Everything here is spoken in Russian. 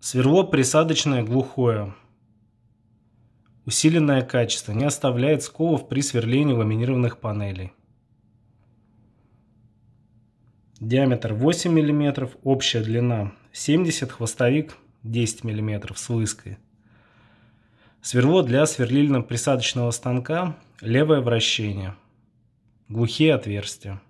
Сверло присадочное глухое. Усиленное качество. Не оставляет сколов при сверлении ламинированных панелей. Диаметр 8 мм. Общая длина 70 Хвостовик 10 мм с выской. Сверло для сверлильно-присадочного станка. Левое вращение. Глухие отверстия.